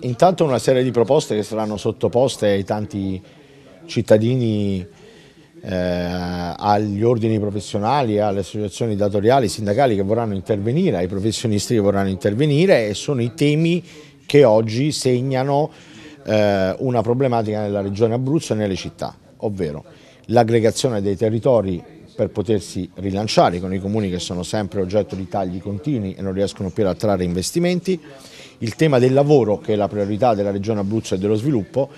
Intanto una serie di proposte che saranno sottoposte ai tanti cittadini, eh, agli ordini professionali, alle associazioni datoriali, sindacali che vorranno intervenire, ai professionisti che vorranno intervenire e sono i temi che oggi segnano eh, una problematica nella regione Abruzzo e nelle città, ovvero l'aggregazione dei territori per potersi rilanciare con i comuni che sono sempre oggetto di tagli continui e non riescono più ad attrarre investimenti, il tema del lavoro che è la priorità della regione Abruzzo e dello sviluppo,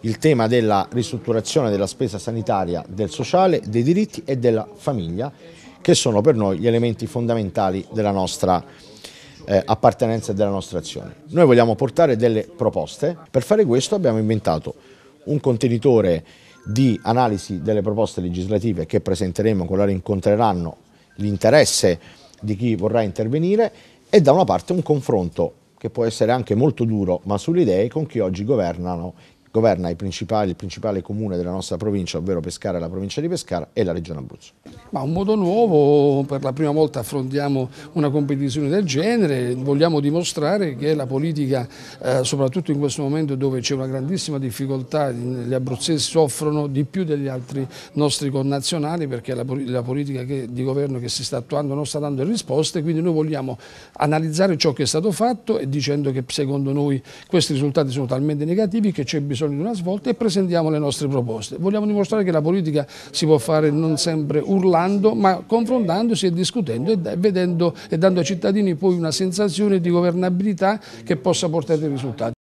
il tema della ristrutturazione della spesa sanitaria, del sociale, dei diritti e della famiglia che sono per noi gli elementi fondamentali della nostra eh, appartenenza e della nostra azione. Noi vogliamo portare delle proposte, per fare questo abbiamo inventato un contenitore di analisi delle proposte legislative che presenteremo, con la rincontreranno l'interesse di chi vorrà intervenire e da una parte un confronto che può essere anche molto duro, ma sulle idee con chi oggi governano governa il principale comune della nostra provincia, ovvero Pescara, la provincia di Pescara e la regione Abruzzo. Ma un modo nuovo, per la prima volta affrontiamo una competizione del genere, vogliamo dimostrare che la politica, eh, soprattutto in questo momento dove c'è una grandissima difficoltà, gli abruzzesi soffrono di più degli altri nostri connazionali perché la, la politica che, di governo che si sta attuando non sta dando risposte, quindi noi vogliamo analizzare ciò che è stato fatto e dicendo che secondo noi questi risultati sono talmente negativi che c'è bisogno bisogno di una svolta e presentiamo le nostre proposte. Vogliamo dimostrare che la politica si può fare non sempre urlando, ma confrontandosi e discutendo e, vedendo, e dando ai cittadini poi una sensazione di governabilità che possa portare dei risultati.